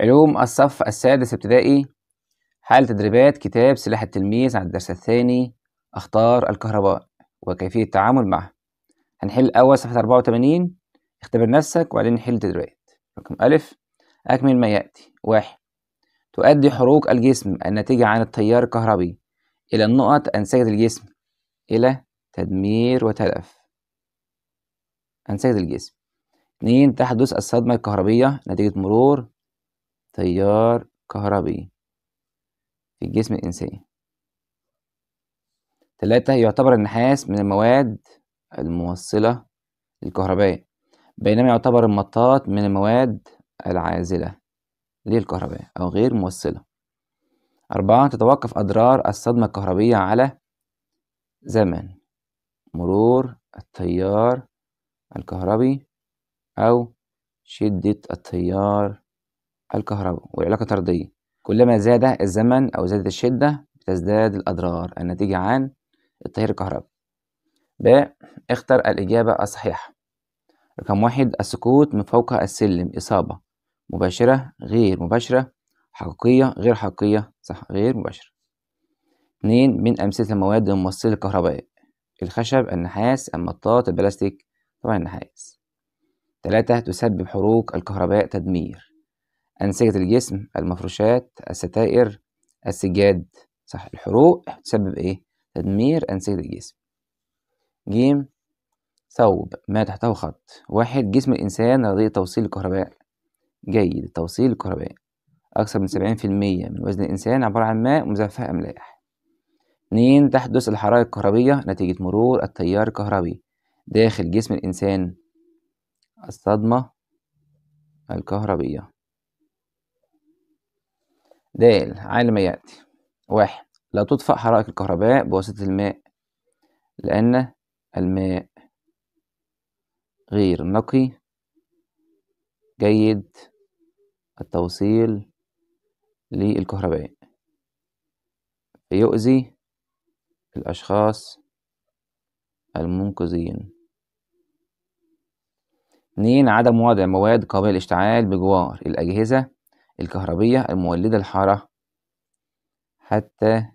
علوم الصف السادس ابتدائي حال تدريبات كتاب سلاح التلميذ على الدرس الثاني أخطار الكهرباء وكيفية التعامل معها هنحل أول صفحة 84 اختبر نفسك وبعدين نحل التدريبات رقم ألف أكمل ما يأتي واحد تؤدي حروق الجسم الناتجة عن التيار الكهربي إلى النقط أنسجة الجسم إلى تدمير وتلف أنسجة الجسم اتنين تحدث الصدمة الكهربية نتيجة مرور تيار كهربي في الجسم الإنساني تلاتة يعتبر النحاس من المواد الموصلة للكهرباء بينما يعتبر المطاط من المواد العازلة للكهرباء أو غير موصلة أربعة تتوقف أضرار الصدمة الكهربية على زمن مرور التيار الكهربي أو شدة التيار الكهرباء والعلاقة طردية كلما زاد الزمن أو زادت الشدة تزداد الأضرار الناتجة عن التيار الكهربي ب اختر الإجابة الصحيحة رقم واحد السقوط من فوق السلم إصابة مباشرة غير مباشرة حقيقية غير حقيقية صح غير مباشرة اتنين من أمثلة المواد الممثلة الكهربائية الخشب النحاس المطاط البلاستيك طبعا النحاس تلاتة تسبب حروق الكهرباء تدمير أنسجة الجسم المفروشات الستائر السجاد صح الحروق تسبب إيه؟ تدمير أنسجة الجسم جيم ثوب ما تحته خط واحد جسم الإنسان رضي توصيل الكهرباء جيد توصيل الكهرباء أكثر من سبعين في المية من وزن الإنسان عبارة عن ماء ومزفها أملاح اتنين تحدث الحرارة الكهربية نتيجة مرور التيار الكهربي داخل جسم الإنسان الصدمة الكهربية دال على ما يأتي واحد لا تطفأ حرائق الكهرباء بواسطة الماء لأن الماء غير نقي جيد التوصيل للكهرباء فيؤذي الأشخاص المنقذين اتنين عدم وضع مواد قابلة للاشتعال بجوار الأجهزة الكهربية المولدة الحارة حتى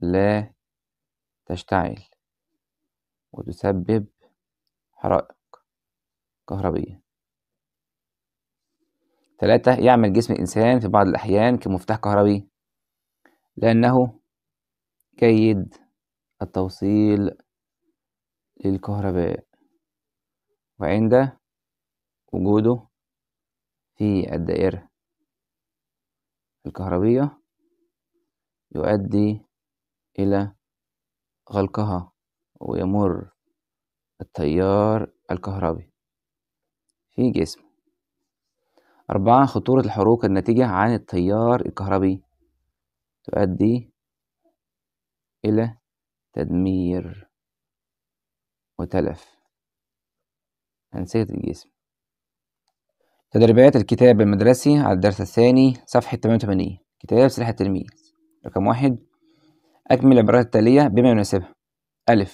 لا تشتعل وتسبب حرائق كهربية ثلاثة يعمل جسم الإنسان في بعض الأحيان كمفتاح كهربي لأنه جيد التوصيل للكهرباء وعند وجوده في الدائرة الكهربية يؤدي إلى غلقها ويمر التيار الكهربي في جسم أربعة خطورة الحروق الناتجة عن التيار الكهربي تؤدي إلى تدمير وتلف أنسجة الجسم تدريبات الكتاب المدرسي على الدرس الثاني صفحة 88 كتاب سلاح التلميذ رقم واحد أكمل العبارات التالية بما يناسبها أ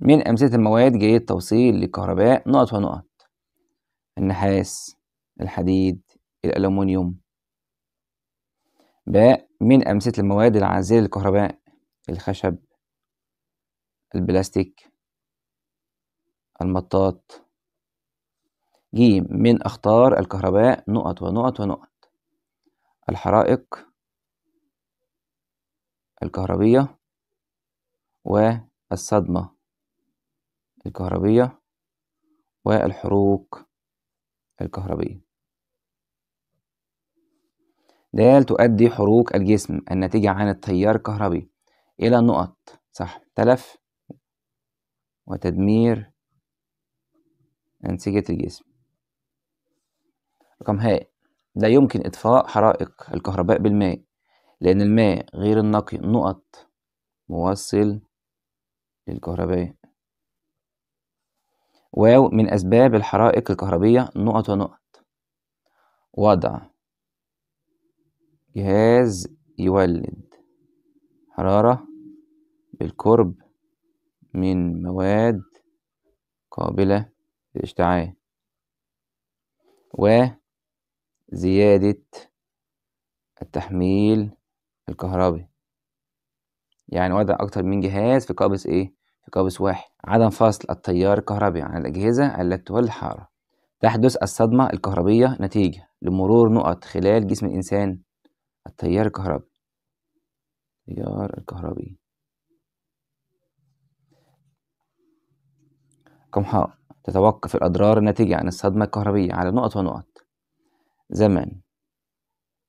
من أمثلة المواد جيد توصيل للكهرباء نقط ونقط النحاس الحديد الألومنيوم باء من أمثلة المواد العازلة للكهرباء الخشب البلاستيك المطاط ج من أخطار الكهرباء نقط ونقط ونقط الحرائق الكهربية والصدمة الكهربية والحروق الكهربية د تؤدي حروق الجسم الناتجة عن التيار الكهربي إلى نقط صح تلف وتدمير أنسجة الجسم رقم هاء لا يمكن إطفاء حرائق الكهرباء بالماء لأن الماء غير النقي نقط موصل للكهرباء واو من أسباب الحرائق الكهربية نقط ونقط وضع جهاز يولد حرارة بالقرب من مواد قابلة للاشتعال و زيادة التحميل الكهربي يعني وضع أكتر من جهاز في قابس إيه؟ في قابس واحد عدم فصل التيار الكهربي عن الأجهزة التي تولي الحرارة تحدث الصدمة الكهربية نتيجة لمرور نقط خلال جسم الإنسان التيار الكهربي التيار الكهربي قمحاء تتوقف الأضرار الناتجة عن الصدمة الكهربية على نقط ونقط زمن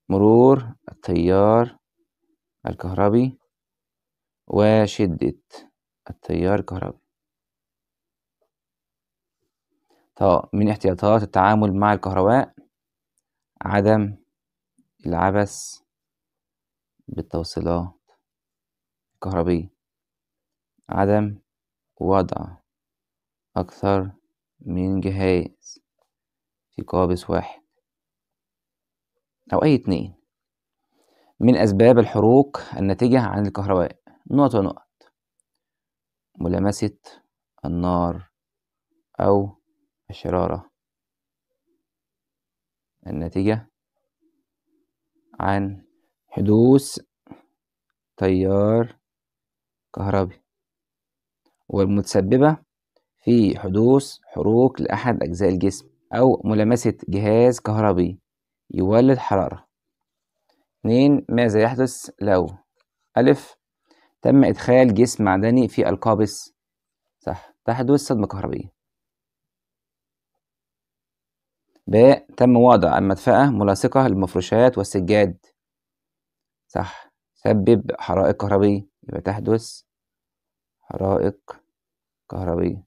مرور التيار الكهربي وشدة التيار الكهربي طيب من احتياطات التعامل مع الكهرباء عدم العبث بالتوصيلات الكهربية عدم وضع أكثر من جهاز في قابس واحد أو أي اتنين من أسباب الحروق الناتجة عن الكهرباء نقط ونقط ملامسة النار أو الشرارة الناتجة عن حدوث تيار كهربي والمتسببة في حدوث حروق لأحد أجزاء الجسم أو ملامسة جهاز كهربي يولد حرارة اتنين ماذا يحدث لو أ تم إدخال جسم معدني في القابس صح تحدث صدمة كهربية باء تم وضع المدفأة ملاصقة للمفروشات والسجاد صح سبب حرائق كهربية يبقى تحدث حرائق كهربية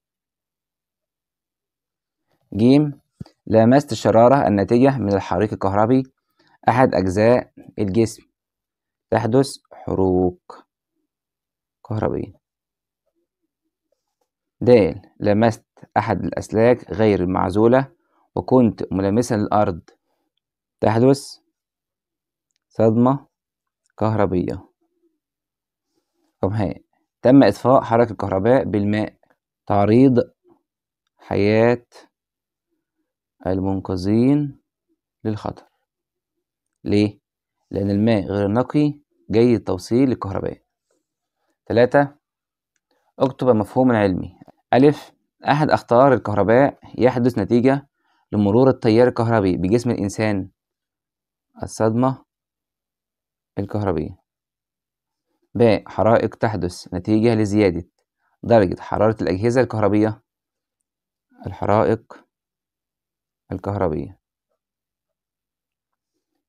جيم لامست الشرارة الناتجة من الحريق الكهربي أحد أجزاء الجسم تحدث حروق كهربية د لمست أحد الأسلاك غير المعزولة وكنت ملامسا للأرض تحدث صدمة كهربية رقم ه تم إطفاء حركة الكهرباء بالماء تعريض حياة المنقذين للخطر ليه؟ لأن الماء غير نقي جيد التوصيل للكهرباء تلاتة اكتب المفهوم العلمي ألف أحد أخطار الكهرباء يحدث نتيجة لمرور التيار الكهربي بجسم الإنسان الصدمة الكهربية ب حرائق تحدث نتيجة لزيادة درجة حرارة الأجهزة الكهربية الحرائق الكهربية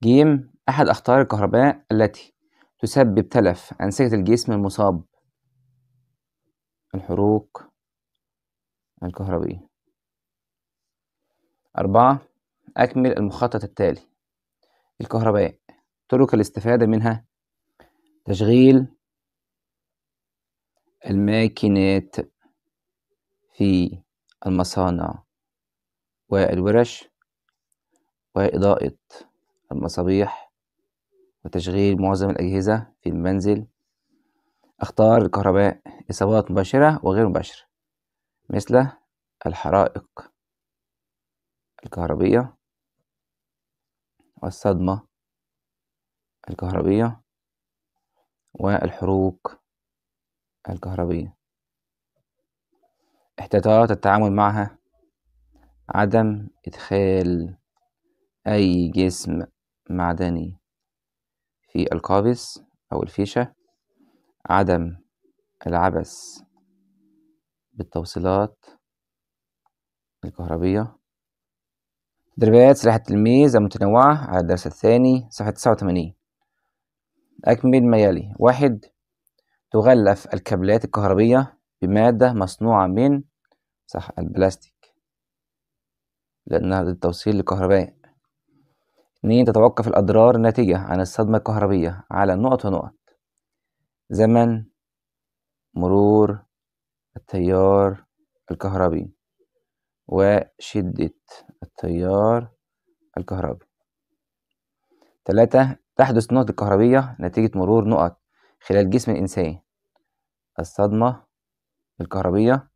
جيم أحد أخطار الكهرباء التي تسبب تلف أنسجة الجسم المصاب الحروق الكهربية أربعة أكمل المخطط التالي الكهرباء طرق الاستفادة منها تشغيل الماكينات في المصانع والورش وإضاءة المصابيح وتشغيل معظم الأجهزة في المنزل أختار الكهرباء إصابات مباشرة وغير مباشرة مثل الحرائق الكهربية والصدمة الكهربية والحروق الكهربية احتياطات التعامل معها عدم إدخال أي جسم معدني في القابس أو الفيشة عدم العبث بالتوصيلات الكهربية تدريبات سلاح التلميذ المتنوعة على الدرس الثاني صفحة تسعة وثمانين أكمل ما يلي واحد تغلف الكابلات الكهربية بمادة مصنوعة من صح البلاستيك لأنها للتوصيل لكهرباء اتنين تتوقف الأضرار الناتجة عن الصدمة الكهربية على نقط ونقط زمن مرور التيار الكهربي وشدة التيار الكهربي تلاتة تحدث النقط الكهربية نتيجة مرور نقط خلال جسم الإنسان الصدمة الكهربية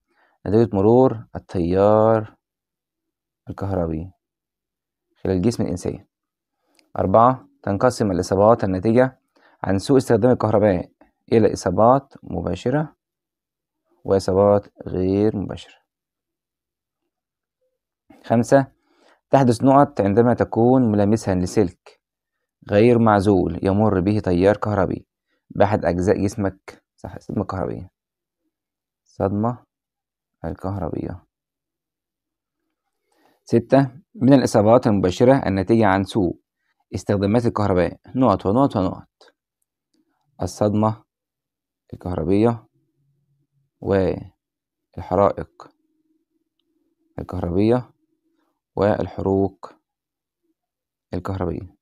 نتيجة مرور التيار الكهربي خلال الجسم الإنسان أربعة تنقسم الإصابات الناتجة عن سوء استخدام الكهرباء إلى إصابات مباشرة وإصابات غير مباشرة خمسة تحدث نقط عندما تكون ملامسا لسلك غير معزول يمر به تيار كهربي بأحد أجزاء جسمك صح صدمة الكهربية صدمة الكهربية ستة من الإصابات المباشرة الناتجة عن سوء استخدامات الكهرباء نقط ونقط ونقط الصدمة الكهربية والحرائق الكهربية والحروق الكهربية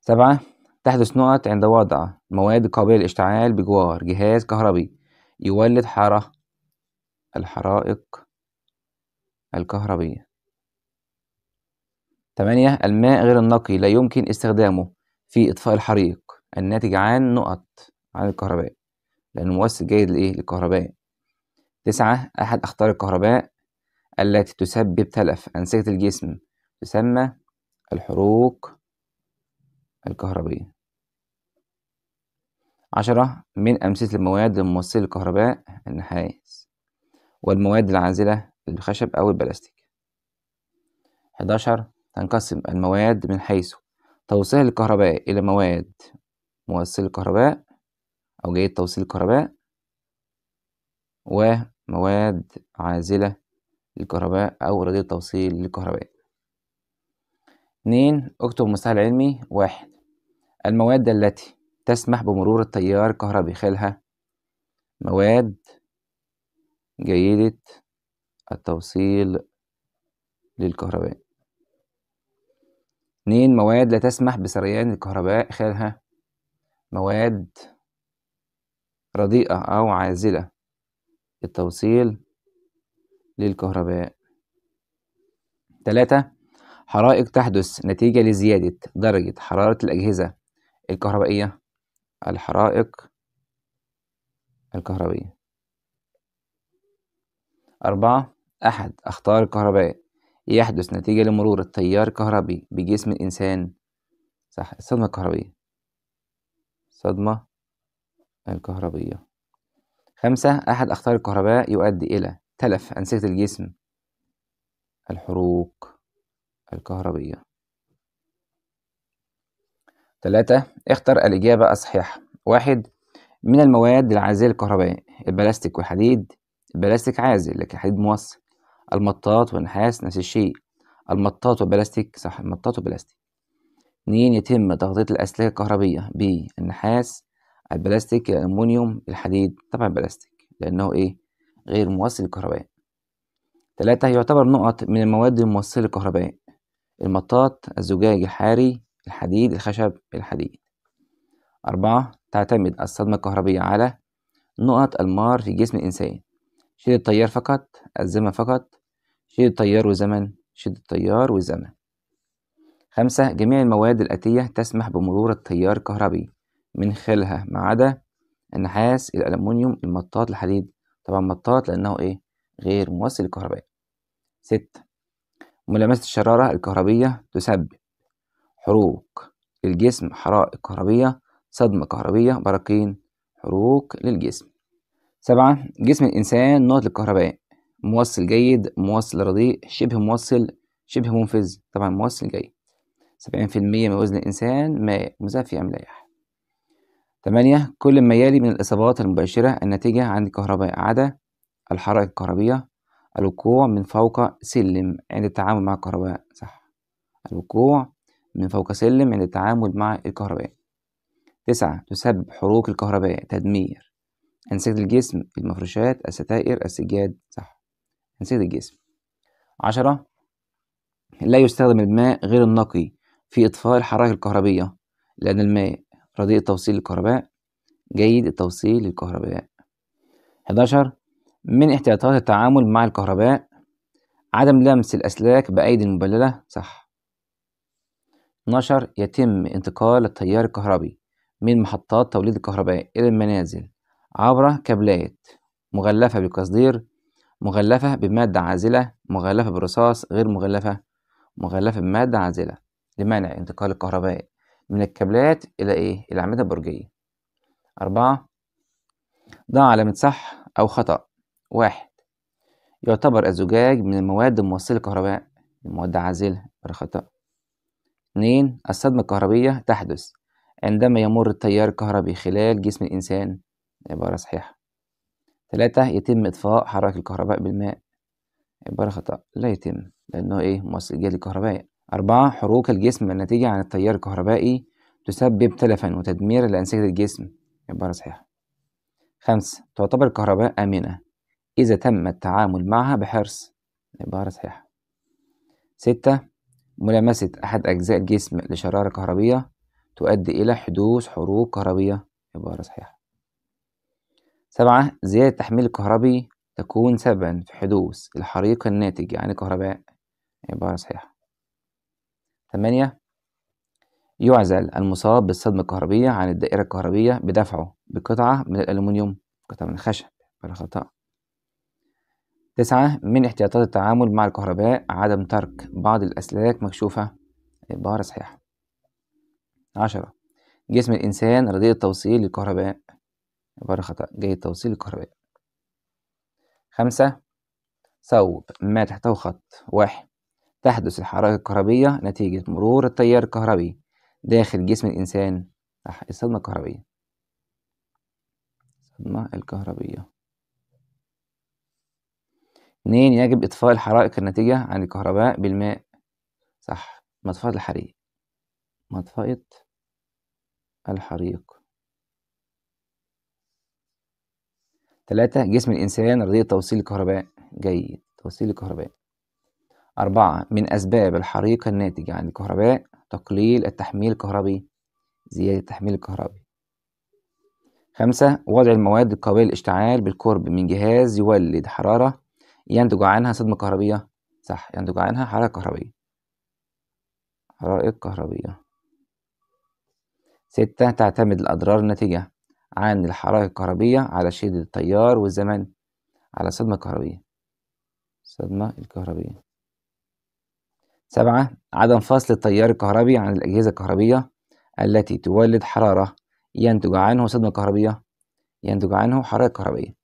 سبعة تحدث نقط عند وضع مواد قابلة للاشتعال بجوار جهاز كهربي يولد حارة الحرائق الكهربية تمانية الماء غير النقي لا يمكن استخدامه في إطفاء الحريق الناتج عن نقط عن الكهرباء لأنه مؤثر جيد لإيه؟ للكهرباء تسعة أحد أخطار الكهرباء التي تسبب تلف أنسجة الجسم تسمى الحروق الكهربية عشرة من أمثلة المواد الممثلة للكهرباء النحاس والمواد العازلة الخشب أو البلاستيك حداشر تنقسم المواد من حيث توصيل الكهرباء إلى مواد موصل الكهرباء أو جيد توصيل الكهرباء ومواد عازلة للكهرباء أو رديء توصيل للكهرباء اتنين اكتب مستهل علمي واحد المواد التي تسمح بمرور التيار الكهربي خلالها مواد جيدة التوصيل للكهرباء اتنين مواد لا تسمح بسريان الكهرباء خلالها مواد رديئة أو عازلة التوصيل للكهرباء تلاتة حرائق تحدث نتيجة لزيادة درجة حرارة الأجهزة الكهربائية الحرائق الكهربية أربعة أحد أخطار الكهرباء إيه يحدث نتيجة لمرور التيار الكهربي بجسم الإنسان صح الصدمة الكهربية صدمة الكهربية خمسة أحد أخطار الكهرباء يؤدي إلى تلف أنسجة الجسم الحروق الكهربية ثلاثة اختر الإجابة الصحيحة واحد من المواد العازلة الكهربائية البلاستيك والحديد البلاستيك عازل لكن الحديد موصل المطاط والنحاس نفس الشيء المطاط والبلاستيك صح المطاط والبلاستيك اتنين يتم تغطية الأسلاك الكهربية بالنحاس البلاستيك الألمونيوم الحديد طبعا البلاستيك لأنه إيه غير موصل للكهرباء تلاتة يعتبر نقط من المواد الموصلة للكهرباء المطاط الزجاج الحاري الحديد الخشب الحديد أربعة تعتمد الصدمة الكهربية على نقط المار في جسم الإنسان شيل التيار فقط الزمة فقط شيل التيار وزمن شيل التيار وزمن خمسة جميع المواد الآتية تسمح بمرور التيار الكهربي من خلالها ما عدا النحاس الألمنيوم المطاط الحديد طبعا مطاط لأنه إيه غير موصل الكهرباء ستة ملامسة الشرارة الكهربية تسبب حروق للجسم حرائق كهربية صدمة كهربية براكين حروق للجسم سبعة جسم الإنسان نقط للكهرباء موصل جيد موصل رديء شبه موصل شبه منفذ طبعا موصل جيد سبعين في المية من وزن الإنسان ماء مزفي أملاح تمانية كل ما يلي من الإصابات المباشرة الناتجة عن الكهرباء عدا الحرائق الكهربية الوقوع من فوق سلم عند التعامل مع الكهرباء صح الوقوع من فوق سلم عند التعامل مع الكهرباء تسعة تسبب حروق الكهرباء تدمير أنسجة الجسم المفروشات الستائر السجاد صح نسيت الجسم عشرة لا يستخدم الماء غير النقي في إطفاء الحرائق الكهربية لأن الماء رديء التوصيل للكهرباء جيد التوصيل للكهرباء 11 من احتياطات التعامل مع الكهرباء عدم لمس الأسلاك بأيدي مبللة صح 12 يتم انتقال التيار الكهربي من محطات توليد الكهرباء إلى المنازل عبر كابلات مغلفة بالقصدير مغلفة بمادة عازلة مغلفة برصاص غير مغلفة مغلفة بمادة عازلة لمنع انتقال الكهرباء من الكابلات إلى إيه؟ إلى الأعمدة البرجية أربعة ضع علامة صح أو خطأ واحد يعتبر الزجاج من المواد الموصلة للكهرباء المواد عازلة خطأ اتنين الصدمة الكهربية تحدث عندما يمر التيار الكهربي خلال جسم الإنسان عبارة صحيحة تلاتة يتم إطفاء حرائق الكهرباء بالماء عبارة خطأ لا يتم لأنه إيه موصل مصداقية الكهربائي أربعة حروق الجسم الناتجة عن التيار الكهربائي تسبب تلفا وتدمير لأنسجة الجسم عبارة صحيحة خمسة تعتبر الكهرباء آمنة إذا تم التعامل معها بحرص عبارة صحيحة ستة ملامسة أحد أجزاء الجسم لشرارة كهربية تؤدي إلى حدوث حروق كهربية عبارة صحيحة سبعة زيادة التحميل الكهربي تكون سببا في حدوث الحريق الناتج عن يعني الكهرباء عبارة صحيحة ثمانية يعزل المصاب بالصدمة الكهربية عن الدائرة الكهربية بدفعه بقطعة من الألومنيوم قطعة من الخشب عبارة خطأ تسعة من احتياطات التعامل مع الكهرباء عدم ترك بعض الأسلاك مكشوفة عبارة صحيحة عشرة جسم الإنسان رديء التوصيل للكهرباء عبارة خطأ جيد توصيل الكهربائي خمسة صوب ما تحته خط واحد تحدث الحرائق الكهربية نتيجة مرور التيار الكهربي داخل جسم الإنسان الصدمة الكهربية الصدمة الكهربية اتنين يجب إطفاء الحرائق الناتجة عن الكهرباء بالماء صح مطفأة الحريق مطفأة الحريق تلاتة جسم الإنسان رضية توصيل الكهرباء جيد توصيل الكهرباء أربعة من أسباب الحريق الناتج عن الكهرباء تقليل التحميل الكهربي زيادة التحميل الكهربي خمسة وضع المواد القابلة للاشتعال بالقرب من جهاز يولد حرارة ينتج عنها صدمة كهربية صح ينتج عنها حرارة كهربية حرائق كهربية ستة تعتمد الأضرار الناتجة عن الحرائق الكهربية على شدة التيار والزمان على الصدمة الكهربية صدمة الكهربية سبعة عدم فصل التيار الكهربي عن الأجهزة الكهربية التي تولد حرارة ينتج عنه صدمة كهربية ينتج عنه حرائق كهربية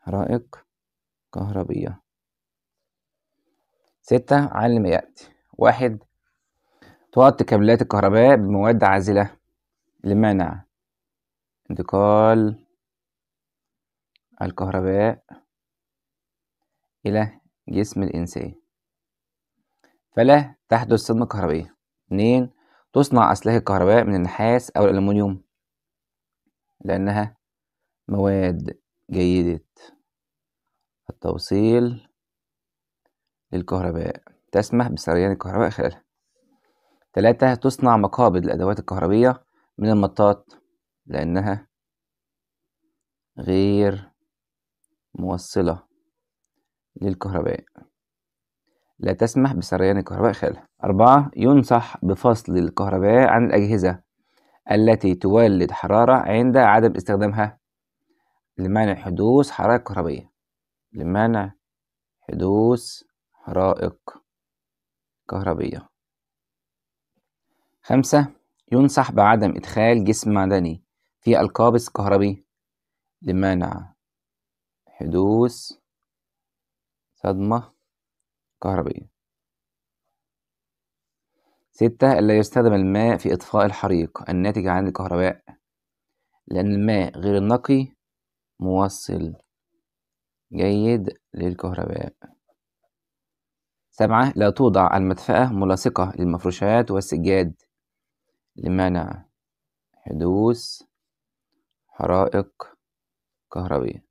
حرائق كهربية ستة علم ما يأتي واحد تغطي كابلات الكهرباء بمواد عازلة لمنع انتقال الكهرباء إلى جسم الإنسان فلا تحدث صدمة كهربائية اتنين تصنع أسلاك الكهرباء من النحاس أو الألمنيوم لأنها مواد جيدة التوصيل للكهرباء تسمح بسريان الكهرباء خلالها تلاتة تصنع مقابض للأدوات الكهربية من المطاط لأنها غير موصلة للكهرباء لا تسمح بسريان الكهرباء خلالها أربعة ينصح بفصل الكهرباء عن الأجهزة التي تولد حرارة عند عدم استخدامها لمنع حدوث حرائق كهربية لمنع حدوث حرائق كهربية خمسة ينصح بعدم إدخال جسم معدني في القابس الكهربي لمنع حدوث صدمة كهربية ستة لا يستخدم الماء في إطفاء الحريق الناتج عن الكهرباء لأن الماء غير النقي موصل جيد للكهرباء سبعة لا توضع المدفأة ملاصقة للمفروشات والسجاد لمنع حدوث حرائق كهربية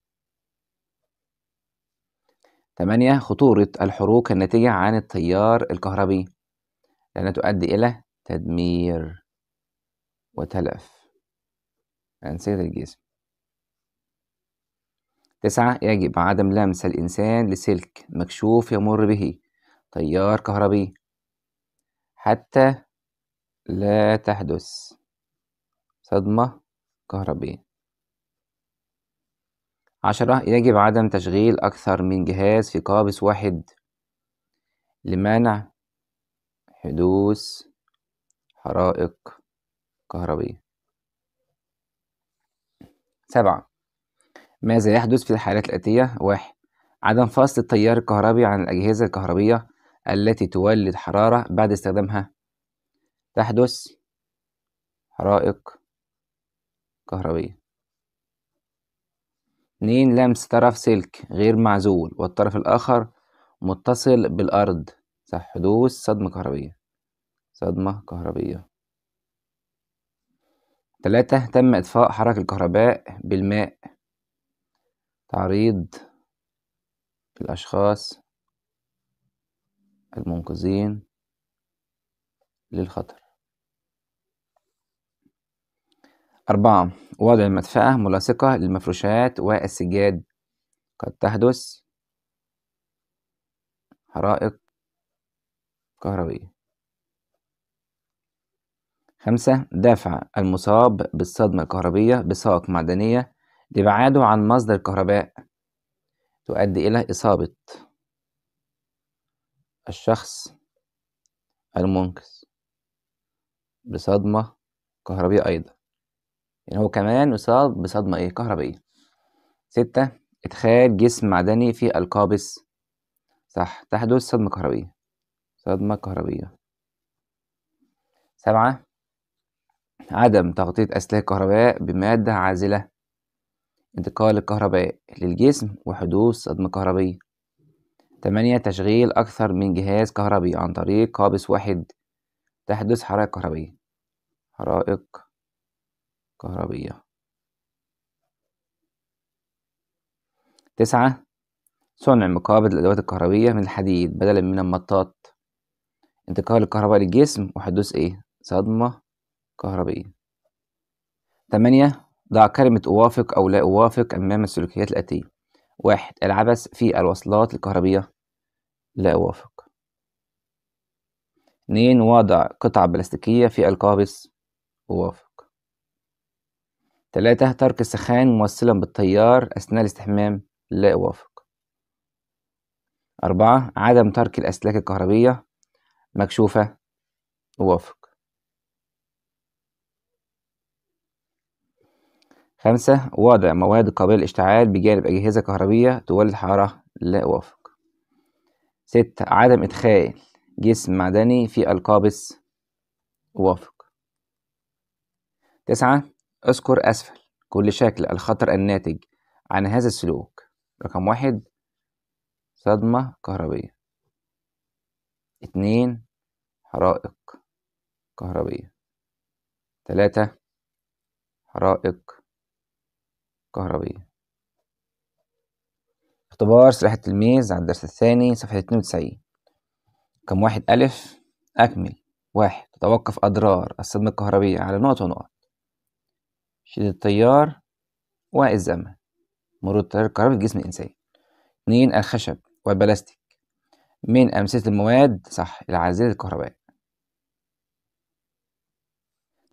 تمانية خطورة الحروق الناتجة عن التيار الكهربي لأنها تؤدي إلى تدمير وتلف يعني أنسجة الجسم تسعة يجب عدم لمس الإنسان لسلك مكشوف يمر به تيار كهربي حتى لا تحدث صدمة كهربية عشرة يجب عدم تشغيل أكثر من جهاز في قابس واحد لمنع حدوث حرائق كهربية سبعة ماذا يحدث في الحالات الآتية؟ واحد عدم فصل التيار الكهربي عن الأجهزة الكهربية التي تولد حرارة بعد استخدامها تحدث حرائق كهربية اتنين لمس طرف سلك غير معزول والطرف الآخر متصل بالأرض صح حدوث صدمة كهربية صدمة كهربية تلاتة تم إطفاء حركة الكهرباء بالماء تعريض الأشخاص المنقذين للخطر أربعة وضع المدفأة ملاصقة للمفروشات والسجاد قد تحدث حرائق كهربية خمسة دفع المصاب بالصدمة الكهربية بساق معدنية لابعاده عن مصدر الكهرباء تؤدي إلى إصابة الشخص المنقذ بصدمة كهربية أيضا يعني هو كمان يصاب بصدمة ايه كهربائية ستة ادخال جسم معدني في القابس صح تحدث صدمة كهربية صدمة كهربية سبعة عدم تغطية أسلاك الكهرباء بمادة عازلة انتقال الكهرباء للجسم وحدوث صدمة كهربية تمانية تشغيل أكثر من جهاز كهربي عن طريق قابس واحد تحدث حرائق كهربية حرائق كهربية تسعة صنع مقابض الأدوات الكهربية من الحديد بدلا من المطاط انتقال الكهرباء للجسم وحدوث إيه؟ صدمة كهربية تمانية ضع كلمة أوافق أو لا أوافق أمام السلوكيات الآتية واحد العبث في الوصلات الكهربية لا أوافق اتنين وضع قطع بلاستيكية في القابس أوافق ثلاثة ترك السخان موصلا بالتيار أثناء الاستحمام لا يوافق أربعة عدم ترك الأسلاك الكهربية مكشوفة يوافق خمسة وضع مواد قابلة للاشتعال بجانب أجهزة كهربية تولد حرارة لا يوافق ستة عدم إدخال جسم معدني في القابس وافق تسعة اذكر أسفل كل شكل الخطر الناتج عن هذا السلوك رقم واحد صدمة كهربية اتنين حرائق كهربية تلاتة حرائق كهربية اختبار سلاح التلميذ على الدرس الثاني صفحة اتنين وتسعين كم واحد ألف أكمل واحد تتوقف أضرار الصدمة الكهربية على نقط ونقط شدة التيار الزمن مرور التيار الكهربي في جسم الإنسان اتنين الخشب والبلاستيك من أمثلة المواد صح العازلة الكهرباء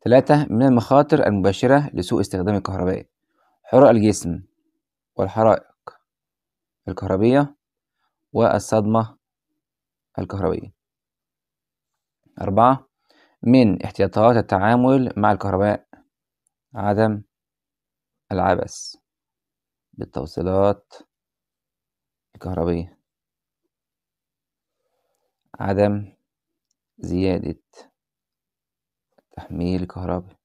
تلاتة من المخاطر المباشرة لسوء استخدام الكهرباء حرق الجسم والحرائق الكهربية والصدمة الكهربية أربعة من احتياطات التعامل مع الكهرباء عدم العبث بالتوصيلات الكهربية عدم زيادة تحميل الكهرباء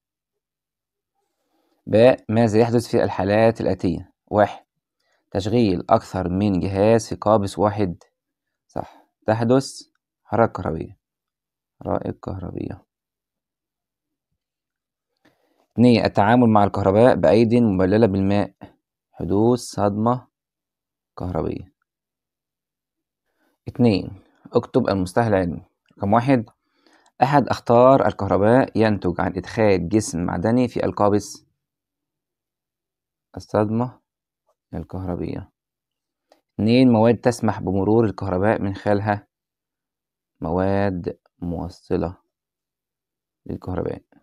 باء ماذا يحدث في الحالات الآتية واحد تشغيل أكثر من جهاز في قابس واحد صح تحدث حركة كهربية رائق كهربية حرائق كهربية اتنين التعامل مع الكهرباء بأيد مبللة بالماء حدوث صدمة كهربية اتنين اكتب المستهل العلمي رقم واحد أحد أخطار الكهرباء ينتج عن إدخال جسم معدني في القابس الصدمة الكهربية اتنين مواد تسمح بمرور الكهرباء من خلالها مواد موصلة للكهرباء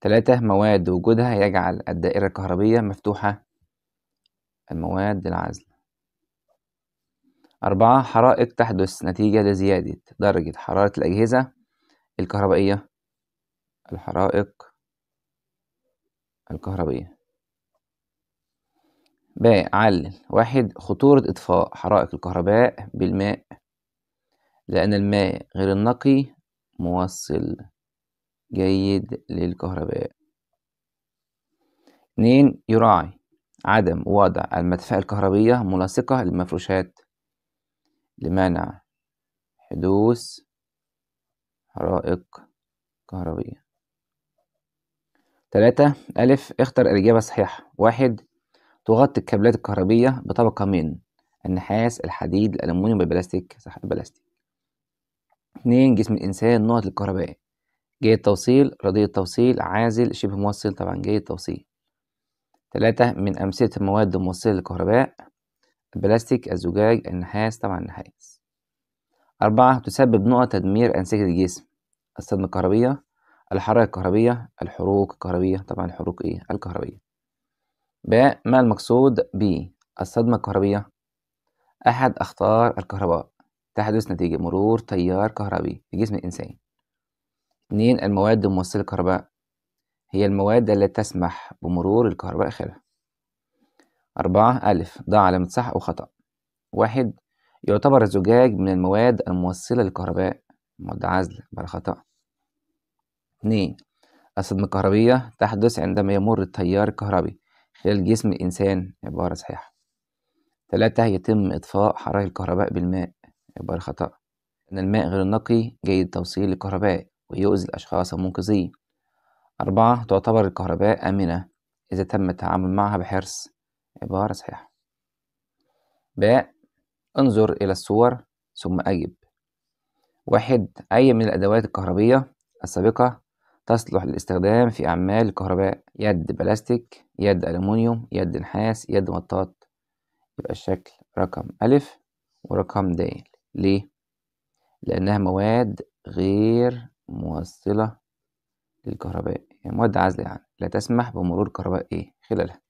تلاتة مواد وجودها يجعل الدائرة الكهربية مفتوحة المواد العزل أربعة حرائق تحدث نتيجة لزيادة درجة حرارة الأجهزة الكهربائية الحرائق الكهربية ب علل واحد خطورة إطفاء حرائق الكهرباء بالماء لأن الماء غير النقي موصل جيد للكهرباء اتنين يراعي عدم وضع المدفأة الكهربية ملاصقة للمفروشات لمنع حدوث حرائق كهربية تلاتة ألف اختر الإجابة الصحيحة واحد تغطي الكابلات الكهربية بطبقة من النحاس الحديد الألمونيوم بالبلاستيك صح البلاستيك اتنين جسم الإنسان نقط الكهرباء جيد التوصيل رديء التوصيل عازل شبه موصل طبعا جيد التوصيل تلاتة من أمثلة المواد الموصلة للكهرباء البلاستيك الزجاج النحاس طبعا النحاس أربعة تسبب نقط تدمير أنسجة الجسم الصدمة الكهربية الحرارة الكهربية الحروق الكهربية طبعا الحروق إيه الكهربية باء ما المقصود ب الصدمة الكهربية أحد أخطار الكهرباء تحدث نتيجة مرور تيار كهربي في جسم الإنسان اتنين المواد الموصلة الكهرباء هي المواد التي تسمح بمرور الكهرباء خلالها أربعة ألف ضع علامة صح أو خطأ واحد يعتبر الزجاج من المواد الموصلة للكهرباء مواد عزل بلا خطأ اتنين الصدمة الكهربية تحدث عندما يمر التيار الكهربي خلال جسم الإنسان عبارة صحيحة تلاتة يتم إطفاء حرارة الكهرباء بالماء عبارة خطأ إن الماء غير النقي جيد توصيل الكهرباء ويؤذي الأشخاص المنقذين أربعة تعتبر الكهرباء آمنة إذا تم التعامل معها بحرص عبارة صحيحة باء انظر إلى الصور ثم أجب واحد أي من الأدوات الكهربية السابقة تصلح للاستخدام في أعمال الكهرباء يد بلاستيك يد ألمونيوم يد نحاس يد مطاط يبقى الشكل رقم ألف ورقم د ليه؟ لأنها مواد غير موصلة للكهرباء يعني مواد عازلة يعني لا تسمح بمرور كهرباء إيه خلالها